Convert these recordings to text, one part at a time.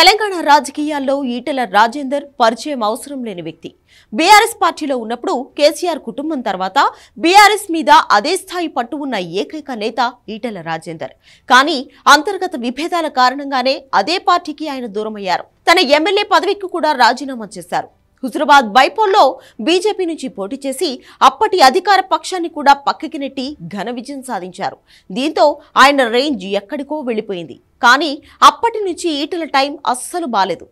తెలంగాణ రాజకీయాల్లో ఈటెల రాజేందర్ పరిచయం అవసరం లేని వ్యక్తి బీఆర్ఎస్ పార్టీలో ఉన్నప్పుడు కేసీఆర్ కుటుంబం తర్వాత బీఆర్ఎస్ మీద అదే స్థాయి పట్టు ఉన్న ఏకైక నేత ఈటెల రాజేందర్ కానీ అంతర్గత విభేదాల కారణంగానే అదే పార్టీకి ఆయన దూరమయ్యారు తన ఎమ్మెల్యే పదవికి కూడా రాజీనామా చేశారు హుజురాబాద్ బైపోల్లో బీజేపీ నుంచి పోటీ చేసి అప్పటి అధికార పక్షాన్ని కూడా పక్కకి నెట్టి ఘన విజయం సాధించారు దీంతో ఆయన రేంజ్ ఎక్కడికో వెళ్ళిపోయింది కానీ అప్పటి నుంచి ఈటల టైం అస్సలు బాలేదు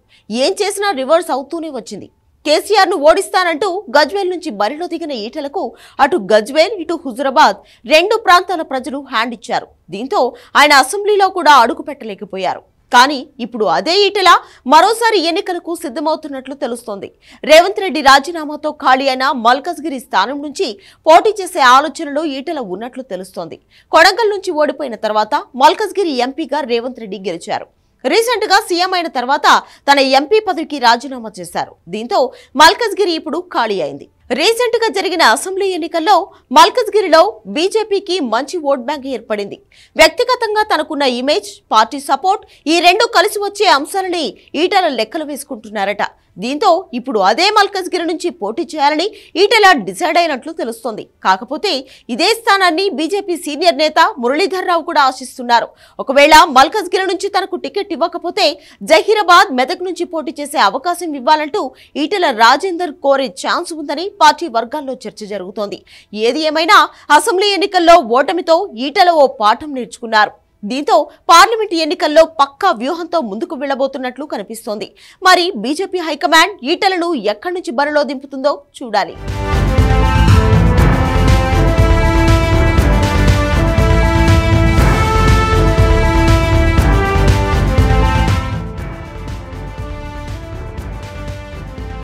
ఏం చేసినా రివర్స్ అవుతూనే వచ్చింది కేసీఆర్ను ఓడిస్తానంటూ గజ్వేల్ నుంచి బరిలో దిగిన ఈటలకు అటు గజ్వేల్ ఇటు హుజురాబాద్ రెండు ప్రాంతాల ప్రజలు హ్యాండ్ ఇచ్చారు దీంతో ఆయన అసెంబ్లీలో కూడా అడుగు పెట్టలేకపోయారు కానీ ఇప్పుడు అదే ఈటలా మరోసారి ఎన్నికలకు సిద్ధమవుతున్నట్లు తెలుస్తోంది రేవంత్ రెడ్డి రాజీనామాతో ఖాళీ అయిన మల్కజ్గిరి స్థానం నుంచి పోటీ చేసే ఆలోచనలో ఈటల ఉన్నట్లు తెలుస్తోంది కొడంగల్ నుంచి ఓడిపోయిన తర్వాత మల్కజ్గిరి ఎంపీగా రేవంత్ రెడ్డి గెలిచారు రీసెంట్ గా సీఎం అయిన తర్వాత తన ఎంపీ పదవికి రాజీనామా చేశారు దీంతో మల్కజ్గిరి ఇప్పుడు ఖాళీ అయింది రీసెంట్ గా జరిగిన అసెంబ్లీ ఎన్నికల్లో మల్కజ్గిరిలో బీజేపీకి మంచి ఓట్ బ్యాంక్ ఏర్పడింది వ్యక్తిగతంగా తనకున్న ఇమేజ్ పార్టీ సపోర్ట్ ఈ రెండు కలిసి వచ్చే అంశాలని ఈటల లెక్కలు వేసుకుంటున్నారట దీంతో ఇప్పుడు అదే మల్కజ్గిరి నుంచి పోటీ చేయాలని ఈటల డిసైడ్ అయినట్లు తెలుస్తోంది కాకపోతే ఇదే స్థానాన్ని బీజేపీ సీనియర్ నేత మురళీధర్రావు కూడా ఆశిస్తున్నారు ఒకవేళ మల్కజ్గిరి నుంచి తనకు టికెట్ ఇవ్వకపోతే జహీరాబాద్ మెదక్ నుంచి పోటీ చేసే అవకాశం ఇవ్వాలంటూ ఈటల రాజేందర్ కోరే ఛాన్స్ ఉందని పార్టీ వర్గాల్లో చర్చ జరుగుతోంది ఏది ఏమైనా అసెంబ్లీ ఎన్నికల్లో ఓటమితో ఈటల ఓ పాఠం నేర్చుకున్నారు దీంతో పార్లమెంట్ ఎన్నికల్లో పక్కా వ్యూహంతో ముందుకు వెళ్లబోతున్నట్లు కనిపిస్తోంది మరి బీజేపీ హైకమాండ్ ఈటలను ఎక్కడి నుంచి బరిలో దింపుతుందో చూడాలి